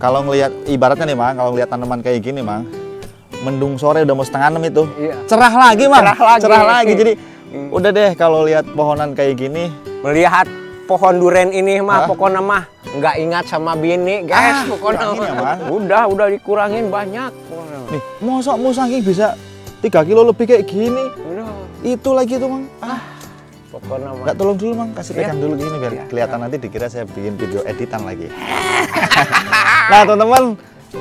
kalau ngelihat ibaratnya nih mang kalau ngelihat tanaman kayak gini mang mendung sore udah mau setengah enam itu iya. cerah lagi mang cerah lagi, cerah lagi. jadi hmm. udah deh kalau lihat pohonan kayak gini melihat pohon duren ini mah Hah? pokoknya mah nggak ingat sama bini ah, guys ah, pokoknya mah. Ya, mah. udah udah dikurangin banyak nih mosok mau saking bisa tiga kilo lebih kayak gini udah. itu lagi tuh mang ah, ah pokoknya mah nggak tolong dulu mang kasih pegang ya. dulu gini biar ya, kelihatan ya. nanti dikira saya bikin video editan lagi Nah, teman-teman,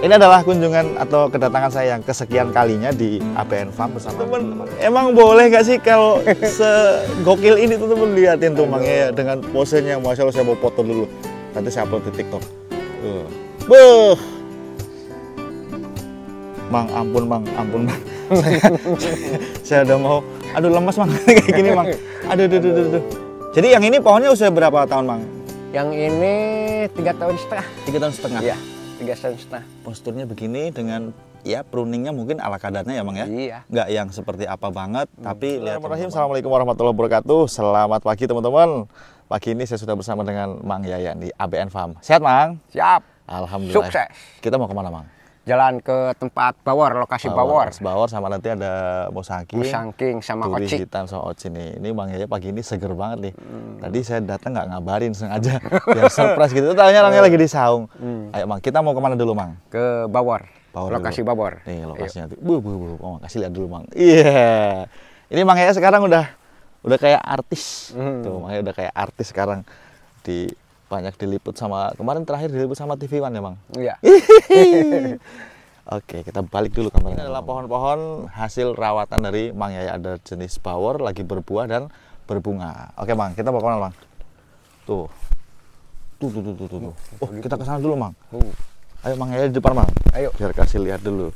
ini adalah kunjungan atau kedatangan saya yang kesekian kalinya di ABN Farm bersama teman-teman. Emang boleh gak sih kalau segokil ini tuh teman liatin tumangnya ya dengan posenya, masya Allah saya mau foto dulu. Nanti saya upload di TikTok. Buh, Beuh. Mang, ampun, Mang, ampun, Mang. saya, saya udah mau, aduh lemas, Mang, kayak gini, Mang. Aduh, aduh, aduh, aduh, Jadi yang ini pohonnya usia berapa tahun, Mang? Yang ini tiga tahun setengah. Tiga tahun setengah. Iya tiga sen setengah. Posturnya begini dengan ya pruningnya mungkin ala kadarnya ya bang ya? Iya. Nggak yang seperti apa banget, hmm. tapi lihat. Teman-teman. Assalamualaikum warahmatullahi wabarakatuh. Selamat pagi teman-teman. Pagi ini saya sudah bersama dengan Mang Yayan di ABN Farm. Sehat Mang? Siap. Alhamdulillah. Sukses. Kita mau kemana Mang? jalan ke tempat Bawor, lokasi Bawor. Bawor, sama nanti ada bosangking bosangking sama Turi Oci. hitam sama Oci nih. Ini Bang Yaya pagi ini seger banget nih. Hmm. Tadi saya datang nggak ngabarin sengaja. Biar surprise gitu. Tanya orangnya lagi di saung. Hmm. Ayo bang kita mau kemana dulu bang Ke Bawor. Bawor lokasi Bawor. Nih lokasinya. Bu, bu, bu. Oh, kasih lihat dulu bang Iya. Yeah. Ini bang Yaya sekarang udah udah kayak artis. Hmm. Tuh, bang Yaya udah kayak artis sekarang di banyak diliput sama kemarin terakhir diliput sama TV One ya bang iya Oke, kita balik dulu kampanye. Ini adalah pohon-pohon hasil rawatan dari Mang Yaya. Ada jenis bawor lagi berbuah dan berbunga. Oke, Bang, kita mau kemana, Bang? Tuh. Tuh, tuh, tuh, tuh, tuh. Oh, kita ke sana dulu, Mang. Oh. Ayo, Mang Yaya di depan, Mang. Ayo. Biar kasih lihat dulu.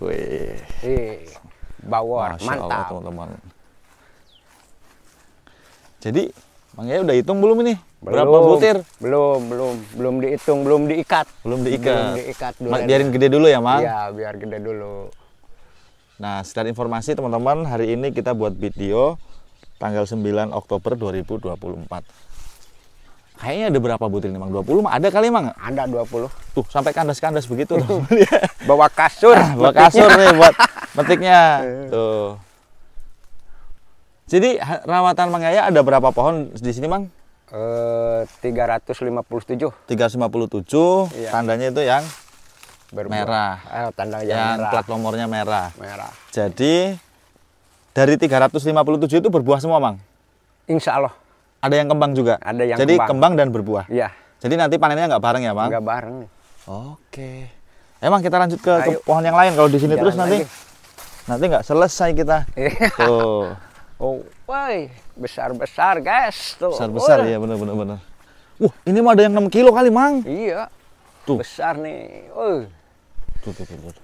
Wih. Bawor, mantap. teman-teman. Jadi, Mang Yaya udah hitung belum ini? Belum, Berapa butir? Belum, belum, belum dihitung, belum diikat. Belum diikat. Belum diikat. Mak, Biarin gede dulu ya, Mang? Iya, biar gede dulu. Nah, sekedar informasi teman-teman, hari ini kita buat video tanggal 9 Oktober 2024 kayaknya ada berapa butir nih Mang? 20 ada kali Mang? Ada 20. Tuh, sampai kandas-kandas begitu loh. Iya. Bawa kasur. Nah, bawa kasur nih buat metiknya. Eh. Tuh. Jadi rawatan Mang Yaya ada berapa pohon di sini Mang? Eh, 357. 357. Iya. Tandanya itu yang Berbuah. merah. Eh, tanda yang, yang merah. plat nomornya merah. Merah. Jadi dari 357 itu berbuah semua, Mang? Insya Allah. Ada yang kembang juga? Ada yang Jadi kembang, kembang dan berbuah? Iya. Jadi nanti panennya nggak bareng ya, Mang? Nggak bareng. Oke. Emang kita lanjut ke, ke pohon yang lain. Kalau di sini terus nanti nanti nggak selesai kita. Iya. Tuh. Oh, woi, besar-besar, guys. Tuh. Besar-besar ya, benar-benar benar. Wah, ini mah ada yang 6 kilo kali, Mang. Iya. Tuh. Besar nih. Woi. Tuh, tuh, tuh, tuh.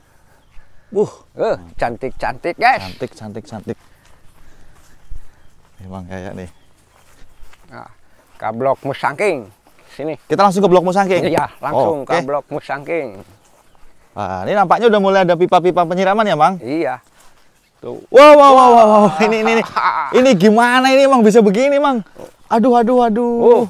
Buh, uh, eh, cantik-cantik, guys. Cantik, cantik, cantik. Emang kayak nih. Nah, ke blok musangking. Sini. Kita langsung ke blok musangking. Iya, langsung oh, okay. ke blok musangking. Nah, ini nampaknya udah mulai ada pipa-pipa penyiraman ya, Mang? Iya. Tuh. Wow, wow, wow, wow, wow. Ini, ini, ini, ini gimana ini, Mang? Bisa begini, Mang? Aduh, aduh, aduh. Uh,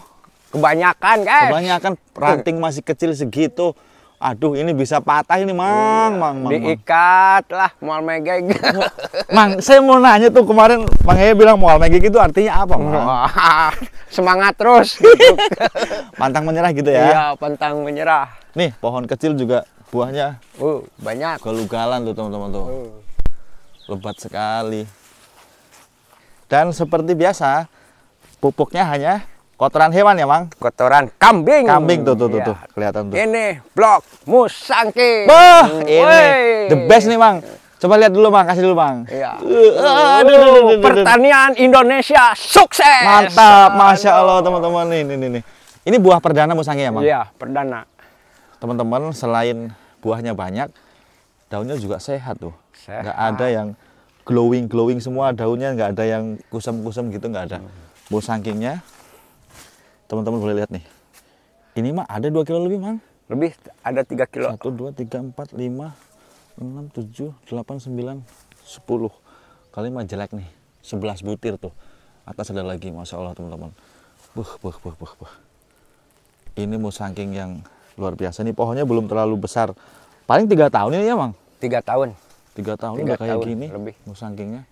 kebanyakan, guys Kebanyakan ranting masih kecil segitu. Aduh, ini bisa patah ini, Mang. Iya, mang, mang, diikat mang. lah, mual megeg. mang, saya mau nanya tuh kemarin Bang Hei bilang mual megeg itu artinya apa, Mang? Semangat terus. Gitu. pantang menyerah gitu ya? Iya, pantang menyerah. Nih, pohon kecil juga buahnya. Uh, banyak. kelugalan tuh, teman-teman tuh. Uh lebat sekali dan seperti biasa pupuknya hanya kotoran hewan ya bang kotoran kambing kambing tuh tuh iya. tuh, kelihatan tuh ini blok musangki wah ini Wey. the best nih bang coba lihat dulu bang kasih dulu bang ya. Oh, aduh, aduh, pertanian Indonesia sukses mantap masya allah teman-teman ini ini ini ini buah perdana musangking ya bang iya perdana teman-teman selain buahnya banyak daunnya juga sehat tuh nggak ada yang glowing glowing semua daunnya nggak ada yang kusam kusam gitu nggak ada Bos sangkingnya teman-teman boleh lihat nih ini mah ada dua kilo lebih mang lebih ada tiga kilo satu dua tiga empat lima enam tujuh delapan sembilan sepuluh kali mah jelek nih sebelas butir tuh atas ada lagi masya allah teman-teman buh buh buh buh buh ini musangking yang luar biasa nih pohonnya belum terlalu besar paling tiga tahun ini ya mang tiga tahun tiga tahun tiga udah kayak tahun gini lebih. musangkingnya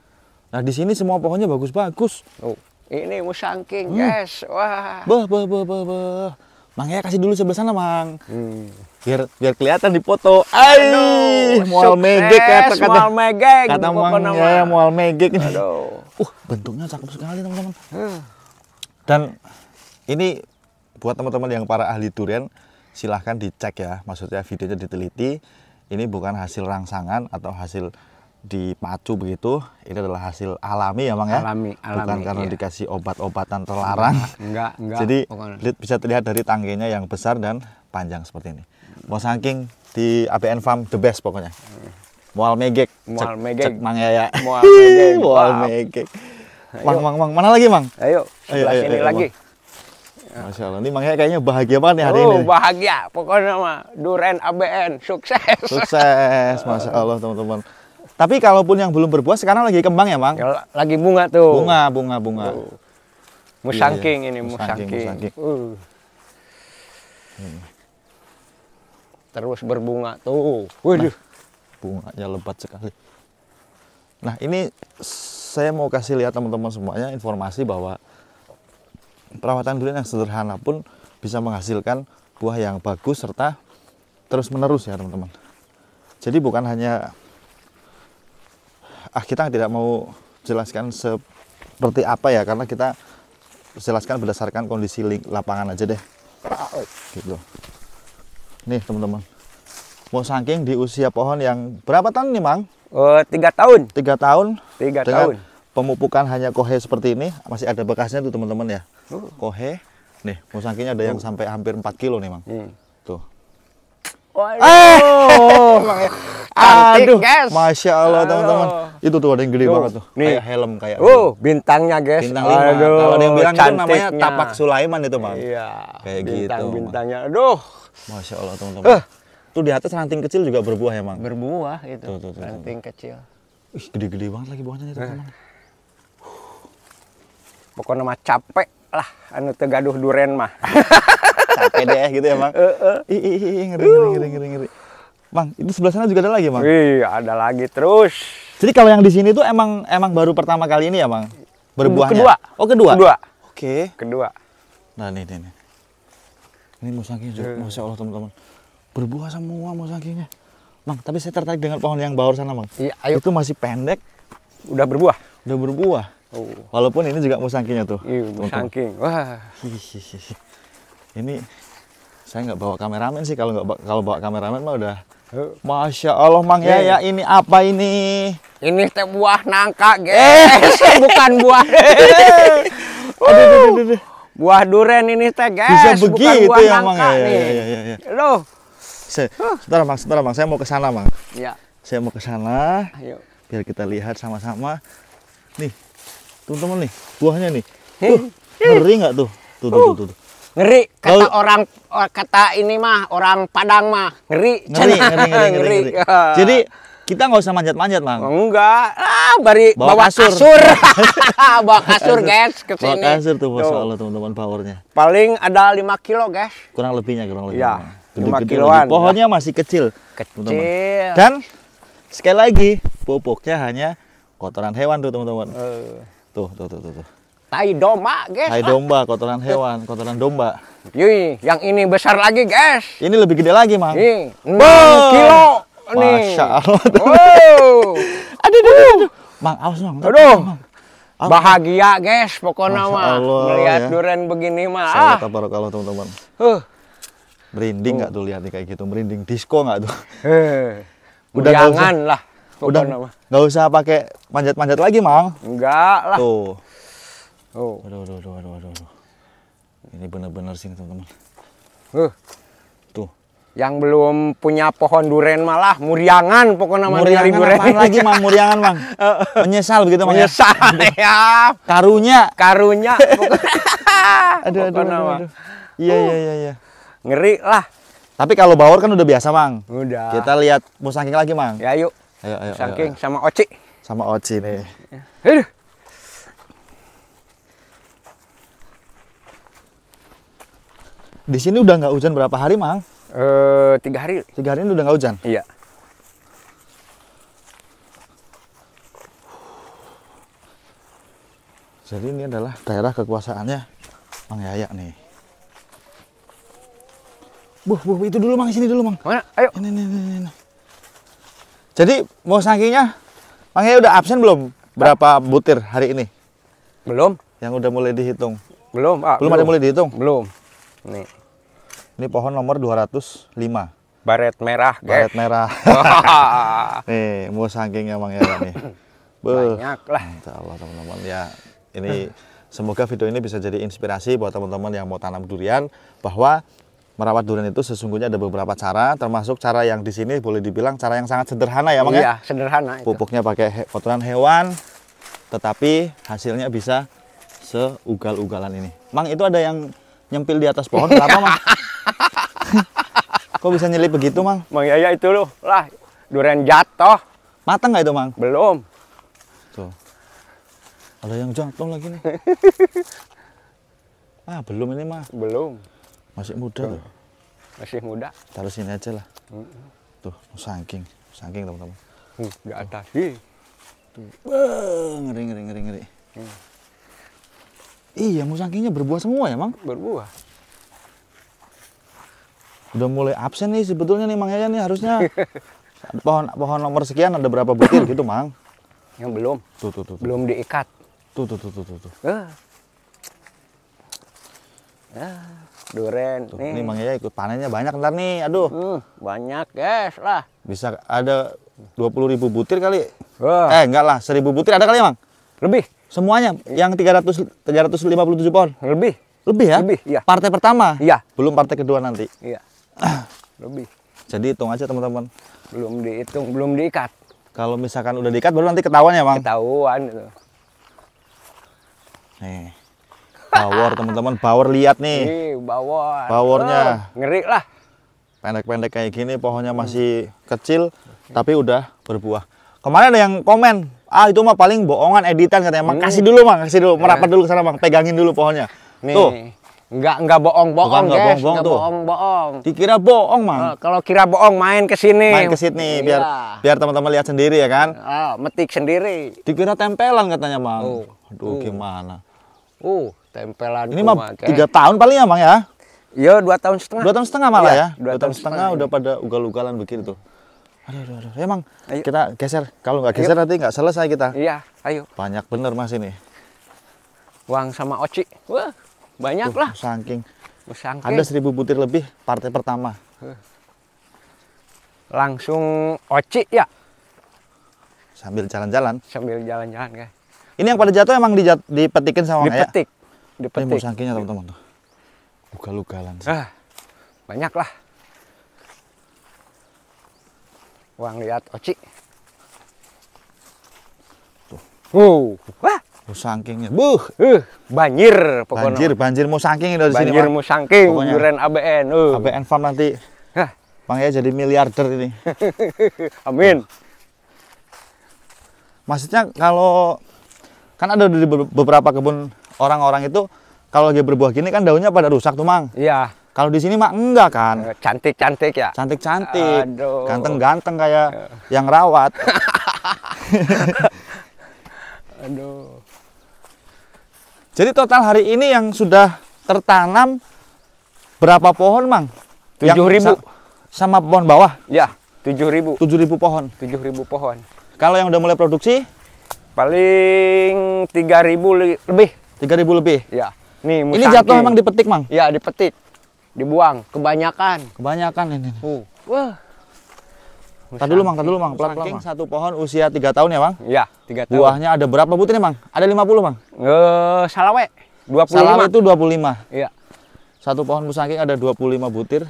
nah di sini semua pohonnya bagus-bagus oh. ini musangking hmm. guys wah bah bah bah bah, bah. Mang ya kasih dulu sebelah sana mang hmm. biar biar kelihatan di foto ayo mual megek kata kata ya, mual megek kata mang ya mual megek nih aduh. uh bentuknya cakep sekali teman-teman hmm. dan ini buat teman-teman yang para ahli durian silahkan dicek ya maksudnya videonya diteliti ini bukan hasil rangsangan atau hasil dipacu begitu ini adalah hasil alami ya bang ya alami, alami bukan karena iya. dikasih obat-obatan terlarang enggak enggak jadi pokoknya. bisa terlihat dari tangginya yang besar dan panjang seperti ini mau saking di abn Farm the best pokoknya mual megek mual megek mang ya, ya mual megek mual megek mang mang mang mana lagi mang ayo ayo, ayo, ayo, ayo lagi bang. Masya Allah, ini makanya kayaknya bahagia banget nih hari uh, ini. Bahagia, pokoknya mah Duren ABN sukses. Sukses, masya Allah teman-teman. Tapi kalaupun yang belum berbuah sekarang lagi kembang ya, Mang? Ya, lagi bunga tuh. Bunga, bunga, bunga. Uh. Musangking iya, ini, musangking. musangking. musangking. Uh. Hmm. Terus berbunga tuh. Waduh. Nah, bunganya lebat sekali. Nah, ini saya mau kasih lihat teman-teman semuanya informasi bahwa perawatan green yang sederhana pun bisa menghasilkan buah yang bagus serta terus menerus ya teman-teman. Jadi bukan hanya ah kita tidak mau jelaskan seperti apa ya karena kita jelaskan berdasarkan kondisi lapangan aja deh. Gitu. Nih teman-teman. Mau saking di usia pohon yang berapa tahun nih Mang? Oh, tiga tahun. Tiga tahun. Tiga tahun pemupukan hanya kohe seperti ini, masih ada bekasnya tuh teman-teman ya. Oh. Kohe, nih musangkinya ada yang oh. sampai hampir 4 kilo nih, Mang. Hmm. Tuh. Waduh. Oh. Aduh, guys. Masya Allah teman-teman. Itu tuh ada yang gede tuh. banget tuh. Nih. Kayak helm kayak. uh, bintangnya guys. Bintang lima. Kalau yang bilang cantiknya. itu namanya tapak Sulaiman itu bang. Iya. Kayak gitu, bintang, gitu. bintangnya Aduh. Masya Allah teman-teman. Uh. Tuh di atas ranting kecil juga berbuah ya mang. Berbuah itu. Tuh, tuh, tuh, ranting tuh. kecil. Ih, gede-gede banget lagi buahnya itu teman. Eh pokoknya mah capek lah anu tegaduh duren mah capek deh gitu ya bang uh, uh. ngeri, ngeri ngeri ngeri bang itu sebelah sana juga ada lagi bang iya ada lagi terus jadi kalau yang di sini tuh emang emang baru pertama kali ini ya bang berbuahnya kedua oh kedua kedua oke kedua nah ini ini ini musangkinya juga uh. masya allah teman-teman berbuah semua musangkinya bang tapi saya tertarik dengan pohon yang bawah sana bang iya ayo itu masih pendek udah berbuah udah berbuah Oh. Walaupun ini juga musangkinya tuh. Iya, musangking. Wah. ini saya nggak bawa kameramen sih kalau nggak kalau bawa kameramen mah udah Masya Allah Mang yeah. Yaya iya. ini apa ini? Ini teh buah nangka guys eh. bukan buah aduh, aduh, aduh, aduh. Oh. buah duren ini teh guys Bisa begitu bukan buah ya, nangka mang. ya, ya, ya, Loh. Se sebentar Mang, sebentar Mang, saya mau ke sana Mang. Ya. Saya mau ke sana. Ayo. Biar kita lihat sama-sama. Nih, teman-teman nih buahnya nih tuh, ngeri nggak tuh tuh tuh, uh. tuh tuh tuh ngeri kata Lalu, orang eh, kata ini mah orang Padang mah ngeri ngeri ngeri, ngeri ngeri, ngeri, ngeri. jadi kita nggak usah manjat-manjat lah -manjat, oh, enggak ah bari bawa, bawa kasur, kasur. bawa kasur guys ke sini bawa kasur tuh masya Allah teman-teman powernya paling ada 5 kilo guys kurang lebihnya kurang lebihnya ya, gede -gede kiloan lagi. pohonnya ya. masih kecil kecil teman -teman. dan sekali lagi pupuknya hanya kotoran hewan tuh teman-teman uh. Tuh, tuh, tuh, tuh. tuh. Tai domba, guys. Tai domba, kotoran hewan, kotoran domba. Yui, yang ini besar lagi, guys. Ini lebih gede lagi, Mang. Ini wow. kilo. Nih. Masya Allah. Wow. aduh, aduh, aduh. Uh. Mang, awas, Mang. Aduh. Mang. Bahagia, guys, pokoknya mah. Melihat ya. duren begini mah. Salat ah. kalau teman-teman. Huh. Merinding uh. nggak tuh lihat kayak gitu? Merinding disco nggak tuh? Eh. Udah jangan lah udah nggak usah pakai manjat panjat lagi mang enggak lah tuh oh aduh aduh aduh aduh aduh, aduh. ini bener-bener sih teman-teman uh. tuh yang belum punya pohon duren malah muriangan pokoknya muriangan duren lagi mang muriangan mang oh. menyesal begitu mang ya? menyesal ya karunya karunya aduh, aduh, aduh, aduh. Iya, uh. iya, iya, iya. Ngeri lah. Tapi kalau bawor kan udah biasa, Mang. Udah. Kita lihat musangking lagi, Mang. Ya, yuk. Ayo, ayo. Saking ayo. sama Oci. Sama Oci nih. Ya. Aduh. Di sini udah nggak hujan berapa hari, Mang? Eh, tiga hari. Tiga hari ini udah nggak hujan? Iya. Jadi ini adalah daerah kekuasaannya Mang Yaya nih. Buh, buh, itu dulu Mang, sini dulu Mang. Mana? Ayo. Ini, ini, ini, ini. Jadi mau sakingnya, makanya udah absen belum? Berapa butir hari ini? Belum. Yang udah mulai dihitung? Belum. Ah, belum, belum ada mulai dihitung? Belum. Nih. Ini pohon nomor 205. Baret merah, guys. Baret merah. nih, mau sangkingnya Mang Era nih. Banyak lah. Insyaallah teman-teman ya. Ini semoga video ini bisa jadi inspirasi buat teman-teman yang mau tanam durian bahwa merawat durian itu sesungguhnya ada beberapa cara, termasuk cara yang di sini boleh dibilang cara yang sangat sederhana ya, Mang. Ya? Iya, sederhana. Itu. Pupuknya pakai he kotoran hewan, tetapi hasilnya bisa seugal-ugalan ini. Mang, itu ada yang nyempil di atas pohon, kenapa, Mang? Kok bisa nyelip begitu, Mang? Mang, ya, ya itu loh. Lah, durian jatuh. Matang nggak itu, Mang? Belum. Tuh. Ada yang jatuh lagi nih. ah, belum ini, mah. Belum. Masih muda tuh. Masih muda. Taruh sini aja lah. Tuh, saking, saking teman-teman. Hmm, nggak ada atas sih. Tuh. ngeri ngeri ngeri ngeri. Hmm. Iya, musangkingnya berbuah semua ya, Mang? Berbuah. Udah mulai absen nih sebetulnya nih Mang Yayan nih harusnya pohon pohon nomor sekian ada berapa butir gitu, Mang? Yang belum. Tuh, tuh, tuh. tuh. Belum diikat. Tuh, tuh, tuh, tuh, tuh. tuh. Uh duren Tuh, nih. Ini Mang Yaya ikut panennya banyak ntar nih aduh hmm, banyak guys lah bisa ada 20 ribu butir kali Wah. eh enggak lah seribu butir ada kali Mang lebih semuanya yang 300 357 pohon lebih lebih ya lebih iya partai pertama iya belum partai kedua nanti iya lebih jadi hitung aja teman-teman belum dihitung belum diikat kalau misalkan udah diikat baru nanti ketahuan ya Mang ketahuan itu nih Bawor teman-teman, bawor lihat nih. Ih, bawor. Bawornya. Oh, ngeri lah. Pendek-pendek kayak gini pohonnya masih kecil tapi udah berbuah. Kemarin ada yang komen, "Ah, itu mah paling bohongan editan katanya." Makasih kasih hmm. dulu, Mang, kasih dulu. Eh. Merapat dulu ke sana, mang, Pegangin dulu pohonnya. Nih. Tuh. Nggak, enggak bohong-bohong, enggak bohong-bohong tuh. Bohong-bohong. Dikira bohong, Mang. Eh, kalau kira bohong main ke sini. Main ke sini iya. biar biar teman-teman lihat sendiri ya kan. Uh, metik sendiri. Dikira tempelan katanya, Mang. Uh. Aduh, uh. gimana? Uh, tempelan ini mah tiga tahun paling ya mang ya Iya dua tahun setengah dua tahun setengah malah ya, ya dua, dua tahun, tahun setengah, setengah udah iya. pada ugal-ugalan begitu tuh aduh aduh aduh emang eh, ayo. kita geser kalau nggak geser ayo. nanti nggak selesai kita iya ayo banyak bener mas ini uang sama oci wah banyak uh, lah saking ada seribu butir lebih partai pertama langsung oci ya sambil jalan-jalan sambil jalan-jalan guys ini yang pada jatuh emang dijat, dipetikin sama ya? dipetik dipetik. Ini musangkinya teman-teman tuh. Ugal-ugalan Ah, banyak lah. Uang lihat oci. Tuh. Wow. Wah. Musangkingnya. Buh. Uh, banjir pokoknya. Banjir, banjir musangking dari banjir sini. Banjir musangking, duren ABN. Uh. Eh. ABN farm nanti. Hah. Bang ya jadi miliarder ini. Amin. Maksudnya kalau kan ada di beberapa kebun orang-orang itu kalau lagi berbuah gini kan daunnya pada rusak tuh, Mang. Iya. Kalau di sini mah enggak kan. Eh, cantik-cantik ya. Cantik-cantik. Aduh. Ganteng-ganteng kayak Aduh. Eh. yang rawat. Aduh. Jadi total hari ini yang sudah tertanam berapa pohon, Mang? Tujuh Sa sama pohon bawah. Ya, Tujuh ribu pohon. Tujuh ribu pohon. Kalau yang udah mulai produksi paling tiga ribu lebih tiga ribu lebih. ya Nih, Ini jatuh emang dipetik, Mang? ya dipetik. Dibuang, kebanyakan. Kebanyakan ini. Uh. Wah. Tadi dulu, Mang, tadi dulu, Mang. Pelan-pelan, Satu pohon usia tiga tahun ya, Mang? ya 3 tahun. Buahnya ada berapa butir nih, Mang? Ada puluh Mang? Eh, uh, salawe. 25. Salawe itu dua puluh lima Iya. Satu pohon musangking ada dua puluh lima butir.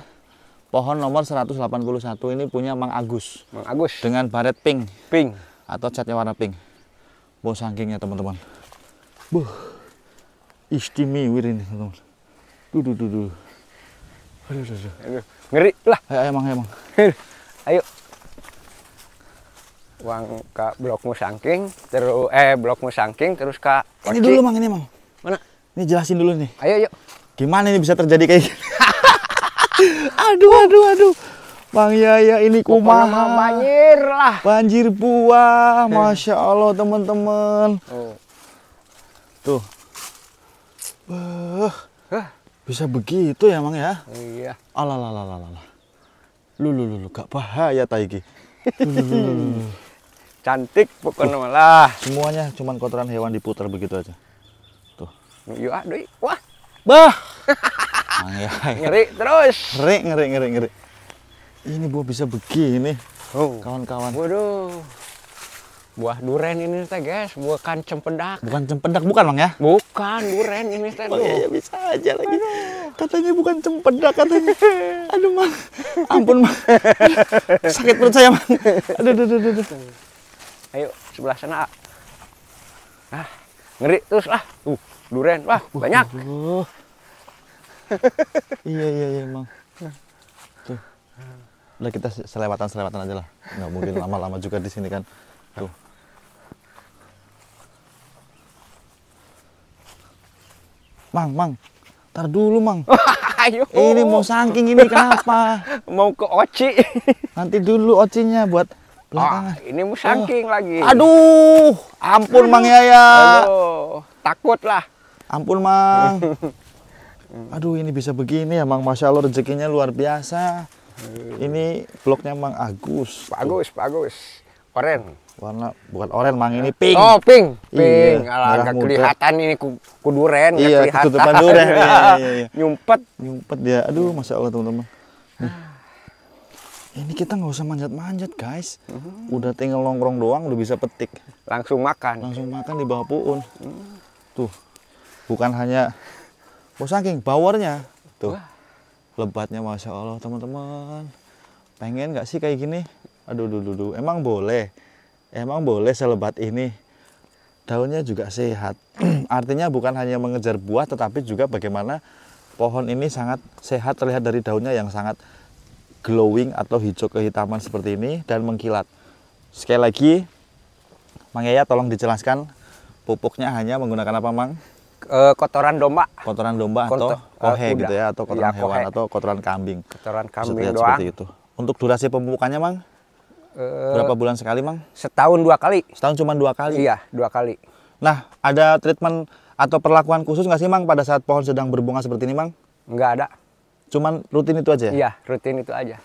Pohon nomor seratus delapan puluh satu ini punya Mang Agus. Mang Agus. Dengan baret pink. Pink. Atau catnya warna pink. kingnya teman-teman. Buh istimewa ini teman-teman. Duh, duh, duh, duh. Aduh, aduh, aduh. ngeri lah. Ayo, emang, emang. Ayo. Uang ke blokmu sangking, terus eh blokmu sangking, terus ke. Ini dulu mang, ini mang. Mana? Ini jelasin dulu nih. Ayo, ayo. Gimana ini bisa terjadi kayak gini? aduh, aduh, aduh. Bang Yaya ini kumaha banjir lah. Banjir buah, masya Allah teman-teman. Oh. Tuh, Beh, bisa begitu ya, Mang ya? Iya. Alalalalalala. Lu lu lu, lu gak bahaya taiki. Cantik pokoknya malah. Semuanya cuma kotoran hewan diputar begitu aja. Tuh. Yuk aduh, Wah. Bah. Mang ya. Ngeri terus. Ngeri, ngeri, ngeri, ngeri. Ini gua bisa begini. Oh. Kawan-kawan. Waduh buah duren ini teh guys buah bukan cempedak bukan cempedak bukan bang ya bukan duren ini teh oh, iya, iya, bisa aja lagi aduh. katanya bukan cempedak katanya aduh mang ampun mang sakit perut saya mang aduh aduh aduh, aduh. ayo sebelah sana ah, ah ngeri terus lah uh duren wah uh, banyak uh, uh. iya iya iya mang tuh udah kita selewatan selewatan aja lah nggak mungkin lama-lama juga di sini kan tuh Mang, Mang. Ntar dulu, Mang. Ayo. Eh, ini mau saking ini kenapa? mau ke Oci. Nanti dulu Ocinya buat belakang. Ah, ini mau saking oh. lagi. Aduh, ampun hmm. Mang Yaya. Aduh, takut lah. Ampun, Mang. Hmm. Aduh, ini bisa begini ya, Mang. Masya Allah rezekinya luar biasa. Hmm. Ini bloknya Mang Agus. Bagus, Tuh. bagus. Keren warna bukan oranye mang ini nah. pink oh pink iya, pink iya, alah agak kelihatan ini kuduren iya kelihatan. tutupan duren iya, iya, iya, iya. nyumpet nyumpet dia aduh masya allah teman-teman ah. ini kita nggak usah manjat-manjat guys udah tinggal nongkrong doang udah bisa petik langsung makan langsung makan di bawah puun tuh bukan hanya oh saking powernya tuh lebatnya masya allah teman-teman pengen nggak sih kayak gini aduh aduh aduh emang boleh emang boleh selebat ini daunnya juga sehat artinya bukan hanya mengejar buah tetapi juga bagaimana pohon ini sangat sehat terlihat dari daunnya yang sangat glowing atau hijau kehitaman seperti ini dan mengkilat sekali lagi Mang Yaya tolong dijelaskan pupuknya hanya menggunakan apa Mang? kotoran domba. Kotoran domba atau eh, kohe gitu ya atau kotoran ya, hewan kohe. atau kotoran kambing. Kotoran kambing doang. Seperti itu. Untuk durasi pemupukannya Mang? Eh, Berapa bulan sekali, Mang? Setahun dua kali. Setahun cuma dua kali? Iya, dua kali. Nah, ada treatment atau perlakuan khusus nggak sih, Mang, pada saat pohon sedang berbunga seperti ini, Mang? Nggak ada. Cuman rutin itu aja? Ya? Iya, rutin itu aja.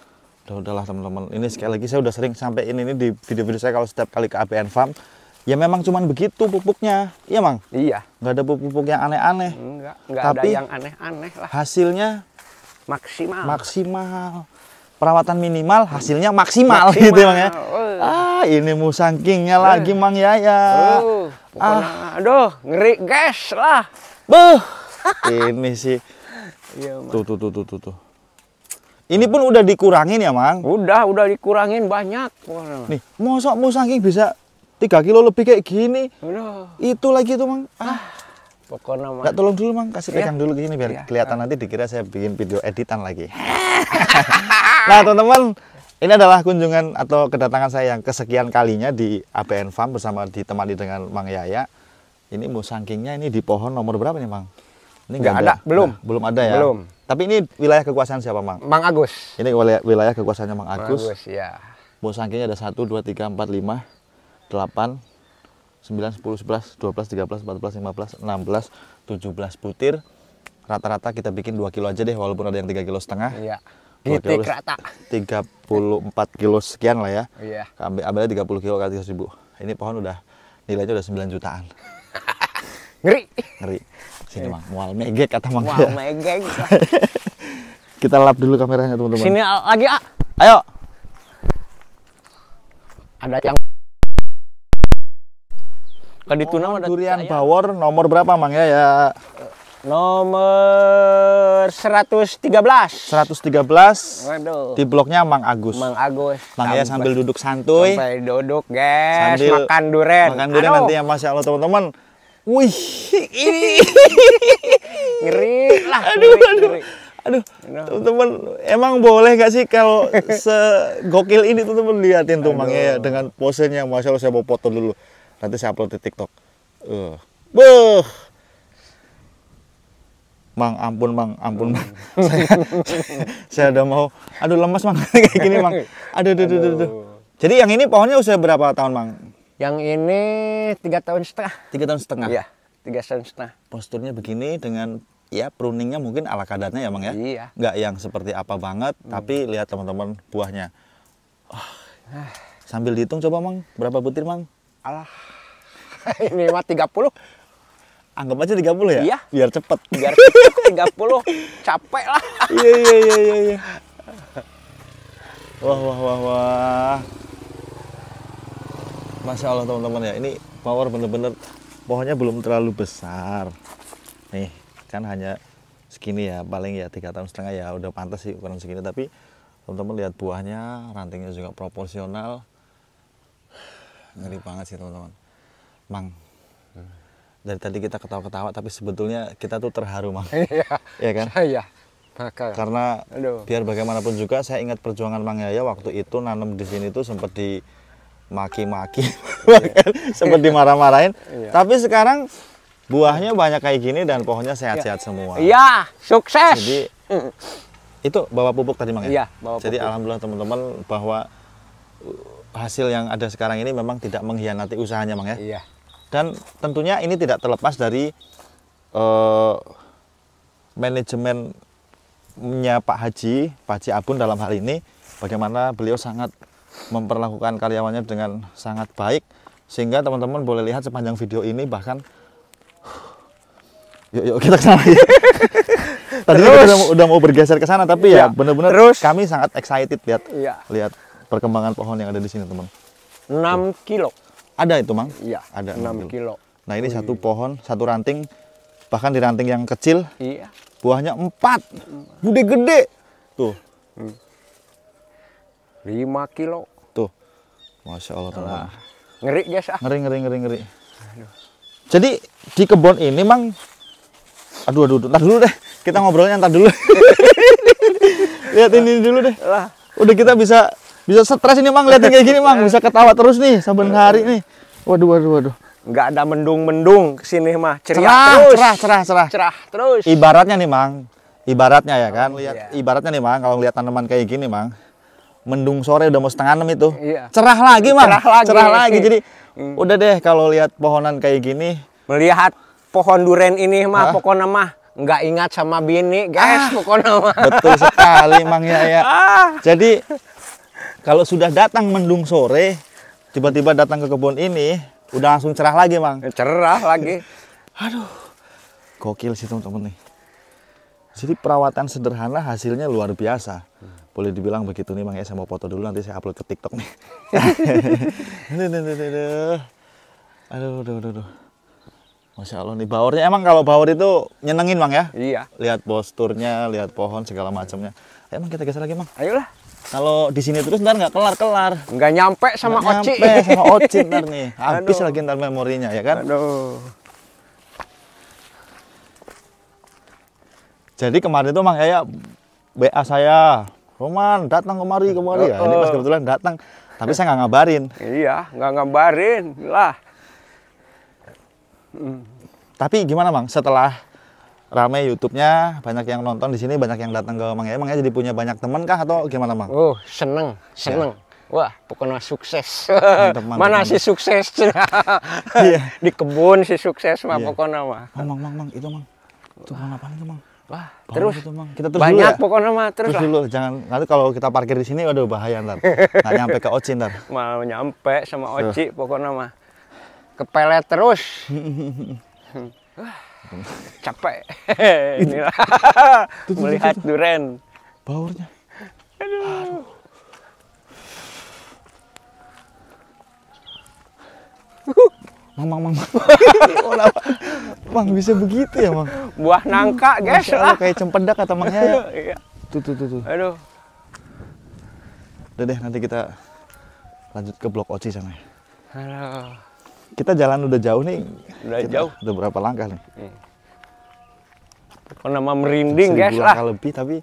Udah, udahlah teman-teman. Ini sekali lagi saya udah sering sampai ini nih di video-video saya kalau setiap kali ke APN Farm. Ya memang cuman begitu pupuknya. Iya, Mang? Iya. Nggak ada pupuk-pupuk yang aneh-aneh. Nggak, nggak Tapi, ada yang aneh-aneh lah. hasilnya maksimal. Maksimal perawatan minimal hasilnya maksimal, maksimal. gitu bang ya. Ah ini musangkingnya uh. lagi mang Yaya. Uh, ah. aduh ngeri guys lah. Beuh. ini sih. Iya, tuh tuh tuh tuh tuh tuh. Ini pun udah dikurangin ya, Mang? Udah, udah dikurangin banyak. Wah, Nih, mosok musangking bisa 3 kilo lebih kayak gini. Udah. Itu lagi tuh, Mang. Ah. ah pokoknya, Mang. Nggak, tolong dulu, Mang. Kasih iya. pegang ya. dulu gini biar ya. kelihatan ah. nanti dikira saya bikin video editan lagi. Nah, teman-teman, ini adalah kunjungan atau kedatangan saya yang kesekian kalinya di ABN Farm bersama ditemani dengan Mang Yaya. Ini musangkingnya ini di pohon nomor berapa nih, Mang? Ini enggak ada. ada, belum. Nah, belum ada ya. Belum. Tapi ini wilayah kekuasaan siapa, Mang? Mang Agus. Ini wilayah, kekuasaannya Mang Agus. Mang Agus, ya. empat lima ada sembilan sepuluh sebelas dua belas tiga belas empat belas lima belas enam belas tujuh belas butir. Rata-rata kita bikin dua kilo aja deh, walaupun ada yang tiga kilo setengah. Iya titik rata 34 kilo sekian lah ya. Iya. Ambil ambilnya 30 kilo kali 1000 Ini pohon udah nilainya udah 9 jutaan. Ngeri. Ngeri. Sini iya. Mang, mual megek kata Mang. Mual megek. Kita lap dulu kameranya teman-teman. Sini lagi, ah. Ayo. Ada yang Kadituna oh, ada durian ya? bawor nomor berapa Mang ya ya? Nomor 113. 113. Waduh. Di bloknya Mang Agus. Mang Agus. Mang Makanya sambil duduk santuy. sambil duduk, guys. Sambil makan duren. Makan duren nanti ya Masya Allah, teman-teman. Wih, ini ngeri lah. Aduh, ngeri, aduh. Ngeri. Aduh, teman-teman, emang boleh gak sih kalau segokil ini teman-teman liatin tuh Mang ya dengan posenya, masya Allah saya mau foto dulu. Nanti saya upload di TikTok. Uh. Beuh mang ampun mang ampun oh. mang saya, saya saya udah mau aduh lemas mang kayak gini mang aduh aduh, aduh aduh aduh jadi yang ini pohonnya usia berapa tahun mang yang ini tiga tahun setengah tiga tahun setengah iya tiga tahun setengah posturnya begini dengan ya pruningnya mungkin ala kadarnya ya mang ya iya nggak yang seperti apa banget hmm. tapi lihat teman-teman buahnya oh, sambil dihitung coba mang berapa butir mang alah ini mah puluh anggap aja 30 ya? Iya. Biar cepet. Biar cepet 30. Capek lah. Iya, iya, iya, iya. Ya. Wah, wah, wah, wah. Masya Allah teman-teman ya, ini power bener-bener pohonnya belum terlalu besar. Nih, kan hanya segini ya, paling ya tiga tahun setengah ya udah pantas sih ukuran segini. Tapi teman-teman lihat buahnya, rantingnya juga proporsional. Ngeri banget sih teman-teman. Mang, dari tadi kita ketawa-ketawa tapi sebetulnya kita tuh terharu mang iya ya kan iya bakal karena Aduh. biar bagaimanapun juga saya ingat perjuangan Mang Yaya waktu itu nanam di sini tuh sempat di maki-maki iya. kan? sempat dimarah-marahin iya. tapi sekarang buahnya banyak kayak gini dan pohonnya sehat-sehat iya. semua iya sukses jadi mm. itu bawa pupuk tadi Mang ya iya, bawa jadi alhamdulillah teman-teman bahwa uh, hasil yang ada sekarang ini memang tidak mengkhianati usahanya Mang ya iya dan tentunya ini tidak terlepas dari uh, manajemennya Pak Haji, Pak Haji Abun dalam hal ini bagaimana beliau sangat memperlakukan karyawannya dengan sangat baik sehingga teman-teman boleh lihat sepanjang video ini bahkan yuk yuk kita kesana ya. tadi kita udah, udah mau bergeser ke sana tapi ya, ya benar-benar kami sangat excited lihat ya. lihat perkembangan pohon yang ada di sini teman 6 kilo ada itu, Mang? Iya. Ada 6 kilo. kilo. Nah, ini Ui. satu pohon, satu ranting bahkan di ranting yang kecil. Iya. Buahnya empat, Gede-gede. Tuh. Hmm. 5 kilo. Tuh. Masya Allah, tuh. Ngeri, guys. Ah. Ngeri, ngeri, ngeri, ngeri. Jadi di kebun ini, Mang Aduh, aduh, aduh. Ntar dulu deh. Kita ngobrolnya ntar dulu. Lihat ini dulu deh. Udah kita bisa bisa stres ini mang lihatnya kayak gini mang bisa ketawa terus nih sabun hari nih Waduh, waduh, waduh. Nggak ada mendung-mendung ke sini mah. Ceria cerah, terus. Cerah, cerah, cerah. Cerah terus. Ibaratnya nih, Mang. Ibaratnya ya kan. Lihat, iya. Ibaratnya nih, Mang. Kalau ngeliat tanaman kayak gini, Mang. Mendung sore udah mau setengah enam itu. Iya. Cerah lagi, Mang. Cerah lagi. Cerah lagi. Jadi hmm. udah deh kalau lihat pohonan kayak gini. Melihat pohon duren ini mah, pokoknya mah nggak ingat sama bini, guys, ah, pokoknya mah. Betul sekali, Mang ya, ya, Ah. Jadi kalau sudah datang mendung sore, tiba-tiba datang ke kebun ini udah langsung cerah lagi mang eh, cerah lagi aduh gokil sih teman-teman nih jadi perawatan sederhana hasilnya luar biasa boleh dibilang begitu nih mang ya saya mau foto dulu nanti saya upload ke tiktok nih aduh, aduh, aduh, aduh, aduh, aduh, aduh. Masya Allah nih baurnya emang kalau baur itu nyenengin mang ya? Iya. Lihat posturnya, lihat pohon segala macamnya. Emang kita geser lagi mang? Ayolah. Kalau di sini terus ntar nggak kelar kelar. Nggak nyampe sama nggak oci. Nyampe sama oci ntar nih. Habis lagi ntar memorinya ya kan. Aduh. Jadi kemarin tuh Mang Yaya WA saya, Roman datang kemari kemari. Ya, ini pas kebetulan datang, tapi saya nggak ngabarin. Iya, nggak ngabarin lah. Tapi gimana Bang, setelah rame YouTube-nya, banyak yang nonton di sini, banyak yang datang ke Mang Yai. Mang ya, jadi punya banyak teman kah atau gimana, Mang? Oh, seneng, seneng. Ya. Wah, pokoknya sukses. Teman -teman. Mana si sukses? iya. di kebun si sukses mah ya. pokoknya mah. Mang, mang, mang, mang, itu mang. Itu mang apa itu mang? Wah, oh, terus itu, mang. kita terus banyak ya? pokoknya mah terus, terus lah. dulu jangan nanti kalau kita parkir di sini waduh bahaya ntar. Nggak nyampe ke Oci ntar. Mau nyampe sama Oci pokoknya mah. Kepelet terus. capek ini melihat duren baurnya aduh. aduh. Mang, mang, mang, oh, mang. bisa begitu ya, mang. Buah nangka, guys. lah kayak cempedak atau mangnya. Ya. ya. Iya. Tuh, tuh, tuh, tuh. Aduh. Udah deh, nanti kita lanjut ke blok Oci sana. Ya. Halo kita jalan udah jauh nih. Udah kita, jauh. Udah berapa langkah nih? Hmm. nama merinding ya, lah. langkah lebih tapi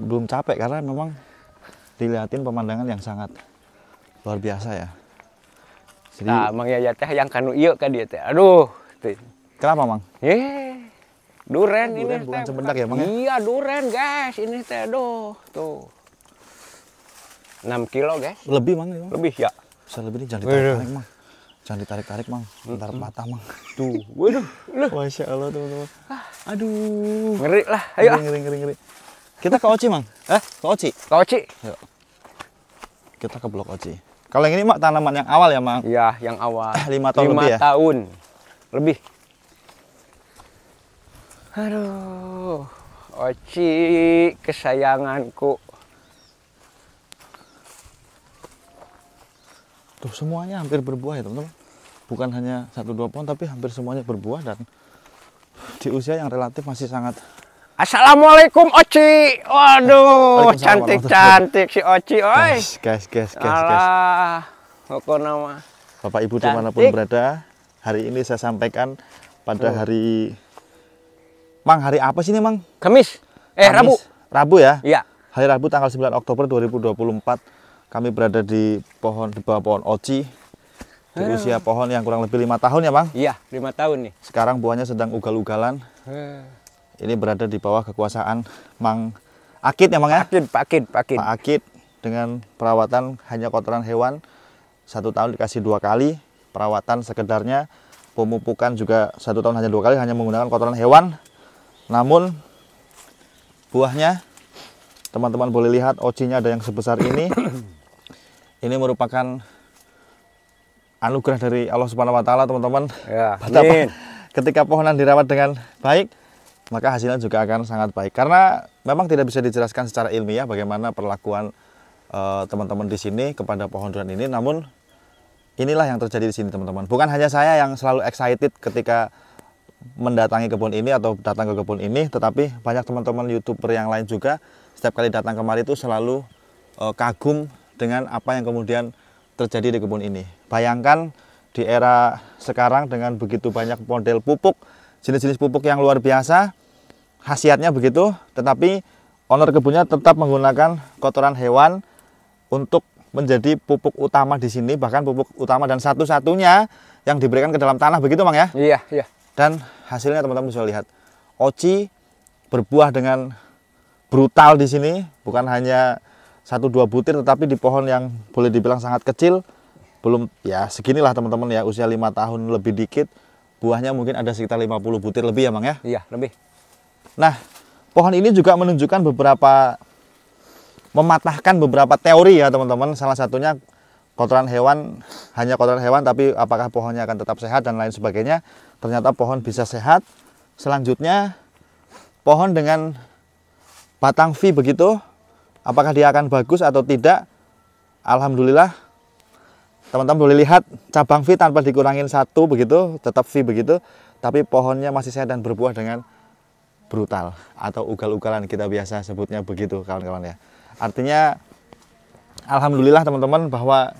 belum capek karena memang dilihatin pemandangan yang sangat luar biasa ya. Jadi, nah, Mang Yaya teh yang kanu iya kan dia teh. Aduh. Tih. Kenapa, Mang? Eh. Duren, duren ini bukan sebentar ya, Mang. Ya? Iya, duren, guys. Ini teh aduh, tuh. 6 kilo, guys. Lebih, Mang. Ya? Lebih ya. Bisa lebih nih jangan ditarik, Mang. Jangan ditarik-tarik, Mang. Ntar patah, Mang. Tuh, waduh. Loh. Masya Allah, teman-teman. Ah, aduh. Ngeri lah. Ayo. Ngeri, ngeri, ngeri, ngeri. Kita ke Oci, Mang. Eh, ke Oci. Ke Oci. Yuk. Kita ke blok Oci. Kalau yang ini, Mak, tanaman yang awal ya, Mang? Iya, yang awal. Ah, lima tahun Lima lebih ya? tahun. Lebih. Aduh. Oci, kesayanganku. Tuh semuanya hampir berbuah ya teman-teman. Bukan hanya satu dua pohon tapi hampir semuanya berbuah dan di usia yang relatif masih sangat Assalamualaikum Oci. Waduh, cantik-cantik si Oci, oi. Guys, guys, guys, guys. Alah, nama. Bapak Ibu cantik. dimanapun berada, hari ini saya sampaikan pada hari Mang, hari apa sih ini, Mang? Kamis. Eh, Kamis. Rabu. Rabu ya? Iya. Hari Rabu tanggal 9 Oktober 2024 kami berada di pohon di bawah pohon oci di ah. usia pohon yang kurang lebih lima tahun ya, Bang? Iya, lima tahun nih. Sekarang buahnya sedang ugal-ugalan. Ah. Ini berada di bawah kekuasaan Mang Akid ya, Mang ya? Akid, Pak Akid, Pak Akid. Pak Akid dengan perawatan hanya kotoran hewan satu tahun dikasih dua kali perawatan sekedarnya pemupukan juga satu tahun hanya dua kali hanya menggunakan kotoran hewan namun buahnya teman-teman boleh lihat ocinya ada yang sebesar ini ini merupakan anugerah dari Allah Subhanahu wa taala, teman-teman. Ya. ketika pohonan dirawat dengan baik, maka hasilnya juga akan sangat baik. Karena memang tidak bisa dijelaskan secara ilmiah bagaimana perlakuan eh, teman-teman uh, di sini kepada pohon durian ini, namun inilah yang terjadi di sini, teman-teman. Bukan hanya saya yang selalu excited ketika mendatangi kebun ini atau datang ke kebun ini, tetapi banyak teman-teman youtuber yang lain juga setiap kali datang kemari itu selalu uh, kagum dengan apa yang kemudian terjadi di kebun ini. Bayangkan di era sekarang dengan begitu banyak model pupuk, jenis-jenis pupuk yang luar biasa, khasiatnya begitu, tetapi owner kebunnya tetap menggunakan kotoran hewan untuk menjadi pupuk utama di sini, bahkan pupuk utama dan satu-satunya yang diberikan ke dalam tanah begitu, Mang ya? Iya, iya. Dan hasilnya teman-teman bisa lihat. Oci berbuah dengan brutal di sini, bukan hanya satu dua butir tetapi di pohon yang boleh dibilang sangat kecil belum ya seginilah teman-teman ya usia lima tahun lebih dikit buahnya mungkin ada sekitar 50 butir lebih ya Mang ya? Iya, lebih. Nah, pohon ini juga menunjukkan beberapa mematahkan beberapa teori ya teman-teman. Salah satunya kotoran hewan hanya kotoran hewan tapi apakah pohonnya akan tetap sehat dan lain sebagainya. Ternyata pohon bisa sehat. Selanjutnya pohon dengan batang V begitu apakah dia akan bagus atau tidak alhamdulillah teman-teman boleh lihat cabang V tanpa dikurangin satu begitu tetap V begitu tapi pohonnya masih sehat dan berbuah dengan brutal atau ugal-ugalan kita biasa sebutnya begitu kawan-kawan ya artinya alhamdulillah teman-teman bahwa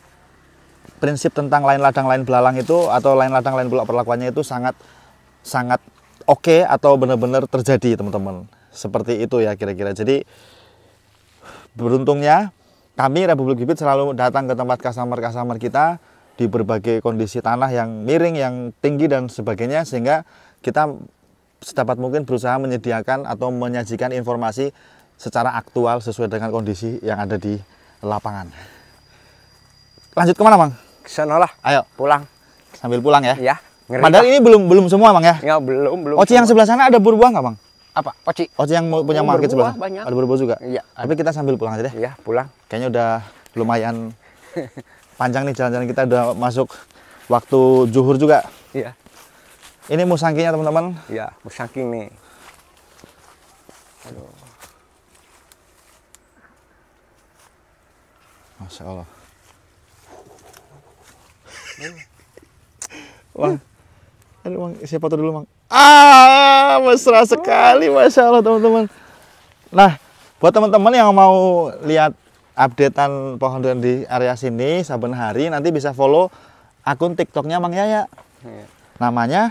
prinsip tentang lain ladang lain belalang itu atau lain ladang lain belak perlakuannya itu sangat sangat oke okay atau benar-benar terjadi teman-teman seperti itu ya kira-kira jadi beruntungnya kami Republik Bibit selalu datang ke tempat customer-customer kita di berbagai kondisi tanah yang miring, yang tinggi dan sebagainya sehingga kita sedapat mungkin berusaha menyediakan atau menyajikan informasi secara aktual sesuai dengan kondisi yang ada di lapangan. Lanjut kemana, Bang? Kesanalah. Ayo. Pulang. Sambil pulang ya? Iya. Padahal ini belum belum semua, Bang ya? Ya, belum, belum. Oci oh, yang sebelah sana ada buruan nggak, Bang? Apa? Oci. Oci oh, yang mau punya oh, market sebelah. Banyak. Ada berbuah juga. Iya. Tapi kita sambil pulang aja deh. Iya, pulang. Kayaknya udah lumayan panjang nih jalan-jalan kita udah masuk waktu zuhur juga. Iya. Ini musangkinya teman-teman. Iya, musangking nih. Aduh. Masya Allah. Wah. Aduh, Mang, siapa tuh dulu, Mang? Ah, mesra sekali, masya Allah teman-teman. Nah, buat teman-teman yang mau lihat updatean pohon durian di area sini saben hari, nanti bisa follow akun TikToknya Mang Yaya. Iya. Namanya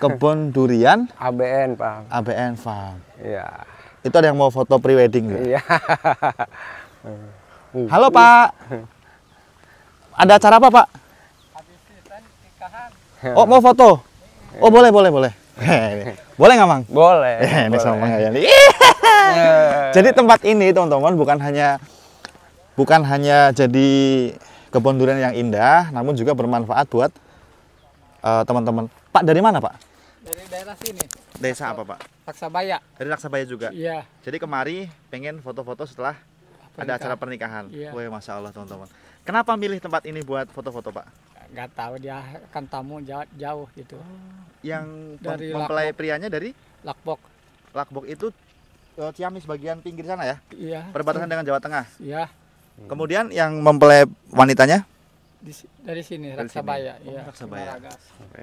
Kebun Durian ABN Farm. ABN Farm. Iya. Itu ada yang mau foto prewedding Iya. Halo Pak. Ada acara apa Pak? Oh mau foto? Oh boleh boleh boleh. boleh nggak mang? Boleh. ini sama mang ya. Jadi tempat ini teman-teman bukan hanya bukan hanya jadi kebun durian yang indah, namun juga bermanfaat buat eh, teman-teman. Uh, Pak dari mana pak? Dari daerah sini. Desa apa pak? Laksabaya. Dari Laksabaya juga. Iya. Jadi kemari pengen foto-foto setelah Pernikahan. ada acara pernikahan. Iya. Wah masya Allah teman-teman. Kenapa milih tempat ini buat foto-foto pak? nggak tahu dia kan tamu jauh, jauh gitu. Oh, yang dari mempelai Lakbok. prianya dari Lakbok. Lakbok itu uh, Ciamis bagian pinggir sana ya? Iya. Perbatasan dengan Jawa Tengah. Iya. Hmm. Kemudian yang mempelai wanitanya? Di, dari sini Raksabaya. Oh, iya. Raksabaya.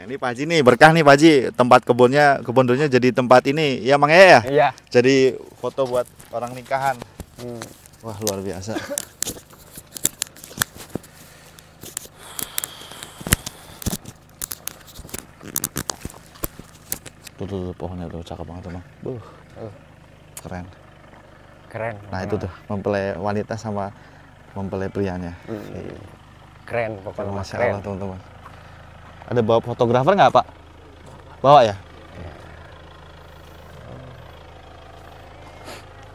ini Pak Haji nih berkah nih Pak Haji, tempat kebunnya kebun dulunya jadi tempat ini. Ya Mang ya? Iya. Jadi foto buat orang nikahan. Hmm. Wah, luar biasa. tuh, tuh, tuh pohonnya tuh cakep banget emang. Buh, uh. keren. Keren. Nah itu tuh mempelai wanita sama mempelai prianya. Hmm. Iya. Keren pokoknya. Masya keren. Allah teman-teman. Ada bawa fotografer nggak Pak? Bawa ya? Iya.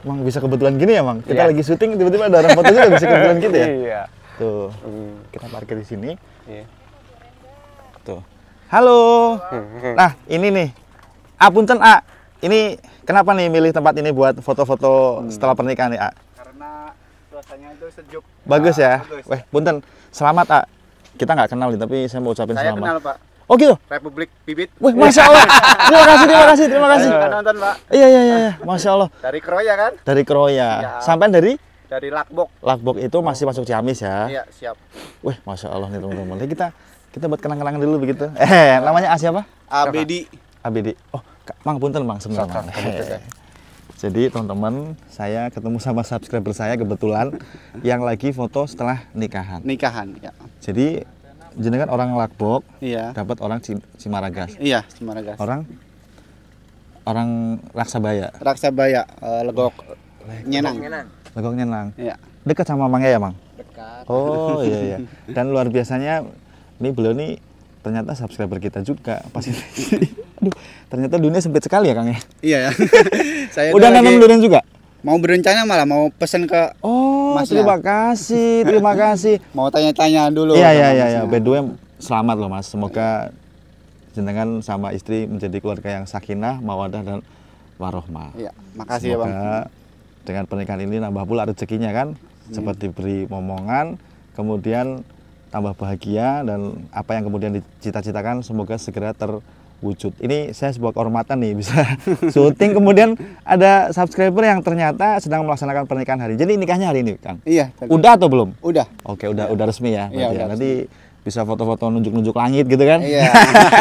Emang bisa kebetulan gini ya, Mang? Kita yeah. lagi syuting, tiba-tiba ada orang foto juga bisa kebetulan gitu ya? Iya. Tuh, hmm. kita parkir di sini. Iya. Tuh. Halo. Hmm. Nah, ini nih Ah punten A, ah. ini kenapa nih milih tempat ini buat foto-foto hmm. setelah pernikahan nih A? Ah? Karena suasananya itu sejuk. Bagus ah, ya. Bagus. Weh punten, selamat A. Kita nggak kenal nih tapi saya mau ucapin saya selamat. Kenal, Pak. Oh gitu. Republik Bibit. Wih, masya Allah. terima kasih, terima kasih, terima kasih. Ayo, nonton pak. Iya, iya, iya, iya, masya Allah. Dari Kroya kan? Dari Kroya. Ya. Sampai dari? Dari Lakbok. Lakbok itu masih masuk Ciamis ya? Iya, siap. Wih, masya Allah nih teman-teman. Kita kita buat kenang-kenangan dulu begitu. Eh, namanya A siapa? Abedi. ABD. Oh, Mang Punten Mang sebenarnya. Jadi teman-teman, saya ketemu sama subscriber saya kebetulan yang lagi foto setelah nikahan. Nikahan, ya. Jadi jenengan orang Lakbok, iya. dapat orang Cimaragas. Iya, Cimaragas. Orang orang Raksabaya. Raksabaya, uh, Legok Nyenang. Legok Nyenang. Iya. Dekat sama Mang ya, Mang? Dekat. Oh, iya iya. Dan luar biasanya ini beliau nih ternyata subscriber kita juga pasti aduh ternyata dunia sempit sekali ya Kang ya iya ya saya udah nanam durian juga mau berencana malah mau pesen ke oh masnya. terima kasih terima kasih mau tanya-tanya dulu iya iya iya ya. by the way selamat loh mas semoga jenengan sama istri menjadi keluarga yang sakinah mawadah dan warohmah iya makasih semoga ya bang dengan pernikahan ini nambah pula rezekinya kan hmm. cepat diberi momongan kemudian tambah bahagia dan apa yang kemudian dicita-citakan semoga segera terwujud. Ini saya sebuah kehormatan nih bisa syuting kemudian ada subscriber yang ternyata sedang melaksanakan pernikahan hari. Jadi nikahnya hari ini, Kang. Iya. Tadi. Udah atau belum? Udah. Oke, udah ya. udah resmi ya. Iya, ya. Nanti resmi. bisa foto-foto nunjuk-nunjuk langit gitu kan? Iya.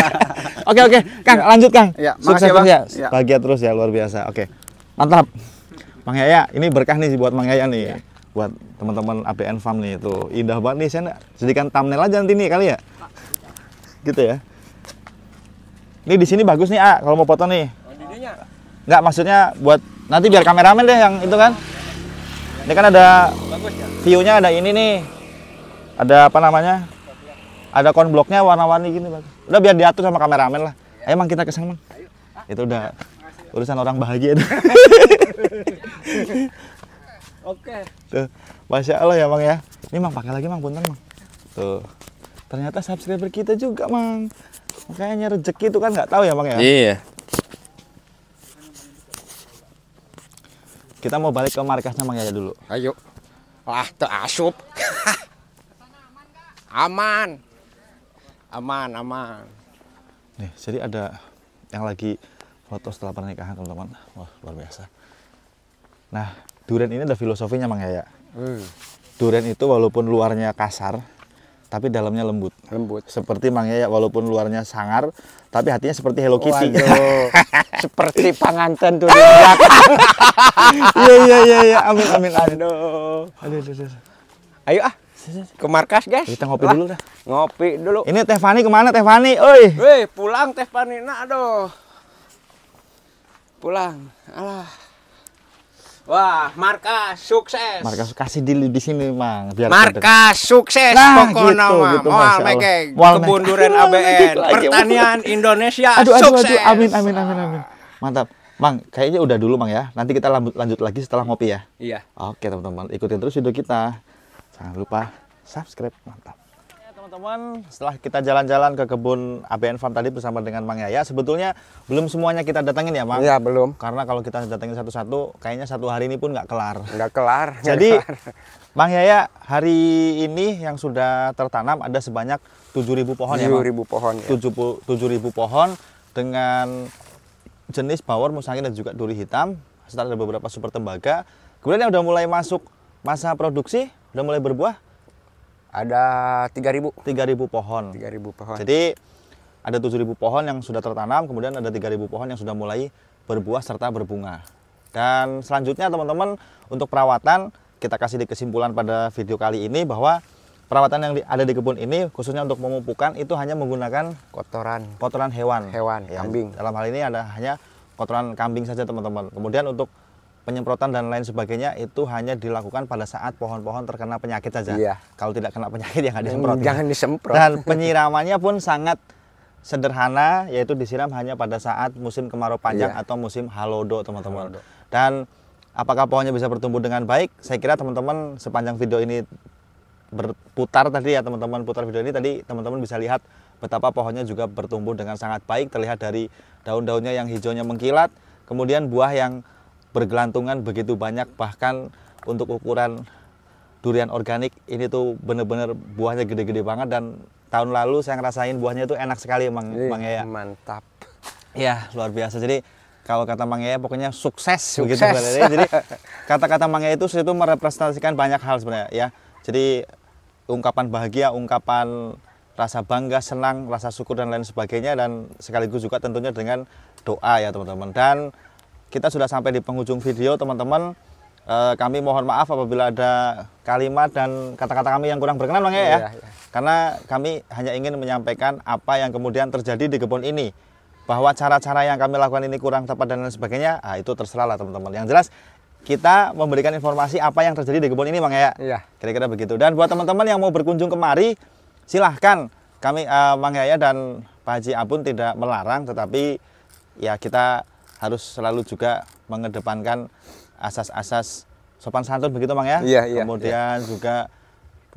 oke, oke. Kang, ya. lanjut, Kang. Iya, ya, Sukses terus ya. ya. Bahagia terus ya, luar biasa. Oke. Mantap. Mang Yaya, ini berkah nih buat Mang Yaya nih. Ya buat teman-teman APN Farm nih itu indah banget nih saya jadikan thumbnail aja nanti nih kali ya gitu ya ini di sini bagus nih A kalau mau foto nih oh, nggak maksudnya buat nanti biar kameramen deh yang itu kan ini kan ada ya? viewnya ada ini nih ada apa namanya ada konbloknya warna-warni gini udah biar diatur sama kameramen lah ayo mang kita kesana itu udah urusan orang bahagia itu Oke. Tuh, masya Allah ya bang ya. Ini mang pakai lagi mang, punten mang. Tuh, ternyata subscriber kita juga mang. Makanya rezeki itu kan nggak tahu ya bang ya. Iya. Kita mau balik ke markasnya mang ya, ya dulu. Ayo. Lah, tuh asup. aman. Aman, aman. Nih, jadi ada yang lagi foto setelah pernikahan teman-teman. Wah, luar biasa. Nah, durian ini ada filosofinya Mang Yaya. Hmm. Durian itu walaupun luarnya kasar, tapi dalamnya lembut. Lembut. Seperti Mang Yaya walaupun luarnya sangar, tapi hatinya seperti Hello Kitty. Waduh. seperti panganten tuh Iya Iya iya iya ya. amin amin amin. Aduh. Aduh, aduh, Ayo ah ke markas guys kita ngopi lah. dulu dah ngopi dulu ini Teh Fani kemana Teh Fani oi Wih, pulang Teh Fani nah aduh pulang alah Wah, markas sukses. Markas kasih dulu di sini, Mang. Biar markas sukses nah, pokoknya, gitu, Mang. Gitu, Wah, ya kebun durian ABN, ya pertanian Indonesia aduh, aduh, sukses. Aduh, amin, amin, amin, amin. Mantap. Mang, kayaknya udah dulu, Mang ya. Nanti kita lanjut, lanjut lagi setelah ngopi ya. Iya. Oke, teman-teman. Ikutin terus video kita. Jangan lupa subscribe. Mantap teman-teman, setelah kita jalan-jalan ke kebun ABN Farm tadi bersama dengan Mang Yaya, sebetulnya belum semuanya kita datangin ya, Mang? Iya, belum. Karena kalau kita datangin satu-satu, kayaknya satu hari ini pun nggak kelar. Nggak kelar. Jadi, kelar. Mang Yaya, hari ini yang sudah tertanam ada sebanyak 7.000 pohon 7 ya, Mang? 7.000 pohon, ya. 7.000 pohon dengan jenis bawor, musangin, dan juga duri hitam. Setelah ada beberapa super tembaga. Kemudian yang udah mulai masuk masa produksi, udah mulai berbuah, ada 3.000. 3.000 pohon. 3.000 pohon. Jadi ada 7.000 pohon yang sudah tertanam, kemudian ada 3.000 pohon yang sudah mulai berbuah serta berbunga. Dan selanjutnya teman-teman untuk perawatan kita kasih di kesimpulan pada video kali ini bahwa perawatan yang ada di kebun ini khususnya untuk pemupukan itu hanya menggunakan kotoran kotoran hewan hewan ya, kambing dalam hal ini ada hanya kotoran kambing saja teman-teman kemudian untuk penyemprotan dan lain sebagainya itu hanya dilakukan pada saat pohon-pohon terkena penyakit saja. Iya. Kalau tidak kena penyakit ya nggak disemprot. Jangan disemprot. Dan penyiramannya pun sangat sederhana, yaitu disiram hanya pada saat musim kemarau panjang iya. atau musim halodo, teman-teman. Dan apakah pohonnya bisa bertumbuh dengan baik? Saya kira teman-teman sepanjang video ini berputar tadi ya teman-teman putar video ini tadi teman-teman bisa lihat betapa pohonnya juga bertumbuh dengan sangat baik terlihat dari daun-daunnya yang hijaunya mengkilat kemudian buah yang bergelantungan begitu banyak bahkan untuk ukuran durian organik ini tuh bener-bener buahnya gede-gede banget dan tahun lalu saya ngerasain buahnya tuh enak sekali emang Ih, Mang Yaya. Mantap. Ya, luar biasa. Jadi kalau kata Mang Yaya pokoknya sukses, sukses. begitu sebenarnya. Jadi kata-kata Mang Yaya itu itu merepresentasikan banyak hal sebenarnya ya. Jadi ungkapan bahagia, ungkapan rasa bangga, senang, rasa syukur dan lain sebagainya dan sekaligus juga tentunya dengan doa ya teman-teman. Dan kita sudah sampai di penghujung video teman-teman e, kami mohon maaf apabila ada kalimat dan kata-kata kami yang kurang berkenan Bang ya, ya, ya. Karena kami hanya ingin menyampaikan apa yang kemudian terjadi di kebun ini. Bahwa cara-cara yang kami lakukan ini kurang tepat dan lain sebagainya, nah, itu terserah lah teman-teman. Yang jelas kita memberikan informasi apa yang terjadi di kebun ini Bang ya. kira Kira-kira begitu. Dan buat teman-teman yang mau berkunjung kemari silahkan kami uh, Mang Yaya dan Pak Haji Abun tidak melarang tetapi ya kita harus selalu juga mengedepankan asas-asas sopan santun begitu bang ya. Iya, iya, Kemudian iya. juga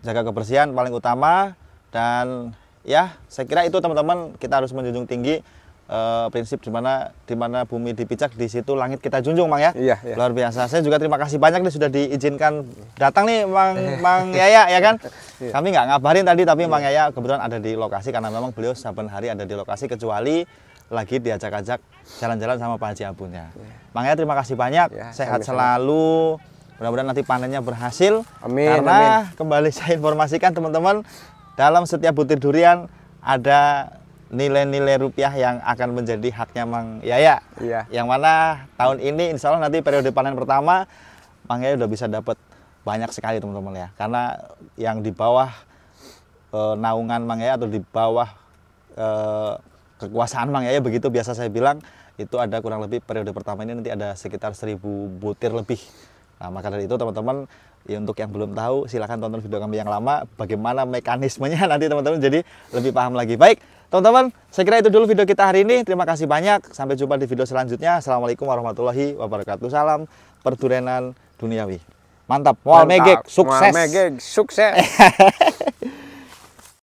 jaga kebersihan paling utama dan ya saya kira itu teman-teman kita harus menjunjung tinggi e, prinsip di mana di mana bumi dipijak di situ langit kita junjung bang ya iya, iya. luar biasa saya juga terima kasih banyak nih sudah diizinkan datang nih bang eh. mang yaya ya kan iya. kami nggak ngabarin tadi tapi iya. mang yaya kebetulan ada di lokasi karena memang beliau saban hari ada di lokasi kecuali lagi diajak-ajak jalan-jalan sama Pak Haji Abun ya. Iya. Makanya terima kasih banyak, ya, sehat sama selalu. Mudah-mudahan nanti panennya berhasil. Amin. Karena amin. kembali saya informasikan teman-teman, dalam setiap butir durian ada nilai-nilai rupiah yang akan menjadi haknya Mang Yaya. Iya. Yang mana tahun ini insya Allah nanti periode panen pertama Mang Yaya udah bisa dapat banyak sekali teman-teman ya. Karena yang di bawah e, naungan Mang Yaya atau di bawah e, kekuasaan Mang Yaya begitu biasa saya bilang itu ada kurang lebih periode pertama ini nanti ada sekitar 1000 butir lebih. Nah, maka dari itu teman-teman ya untuk yang belum tahu silahkan tonton video kami yang lama bagaimana mekanismenya nanti teman-teman jadi lebih paham lagi. Baik, teman-teman, saya kira itu dulu video kita hari ini. Terima kasih banyak. Sampai jumpa di video selanjutnya. Assalamualaikum warahmatullahi wabarakatuh. Salam perdurenan duniawi. Mantap. Mual Megek Mual Megek sukses.